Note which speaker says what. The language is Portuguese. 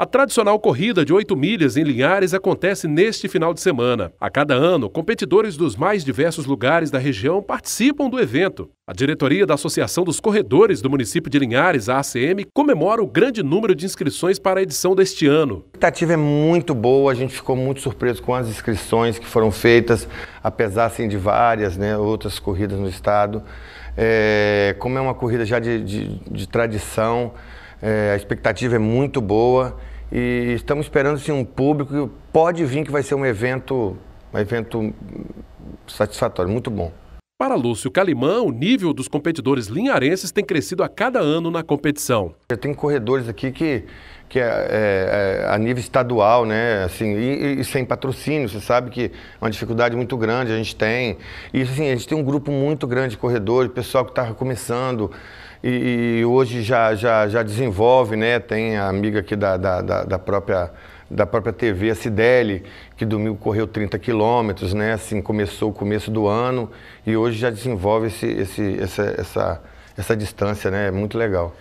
Speaker 1: A tradicional corrida de 8 milhas em Linhares acontece neste final de semana. A cada ano, competidores dos mais diversos lugares da região participam do evento. A diretoria da Associação dos Corredores do município de Linhares, a ACM, comemora o grande número de inscrições para a edição deste ano. A
Speaker 2: expectativa é muito boa, a gente ficou muito surpreso com as inscrições que foram feitas, apesar assim, de várias né, outras corridas no estado. É, como é uma corrida já de, de, de tradição, é, a expectativa é muito boa. E estamos esperando assim, um público que pode vir que vai ser um evento, um evento satisfatório, muito bom.
Speaker 1: Para Lúcio Calimã, o nível dos competidores linharenses tem crescido a cada ano na competição. Tem corredores aqui que, que é,
Speaker 2: é, é, a nível estadual, né? Assim, e, e, sem patrocínio, você sabe que é uma dificuldade muito grande a gente tem. E assim, a gente tem um grupo muito grande de corredores, pessoal que está começando e, e hoje já, já, já desenvolve, né? Tem a amiga aqui da, da, da própria da própria TV, a Cideli, que domingo correu 30 quilômetros, né? Assim, começou o começo do ano e hoje já desenvolve esse, esse, essa, essa, essa distância, né? É muito legal.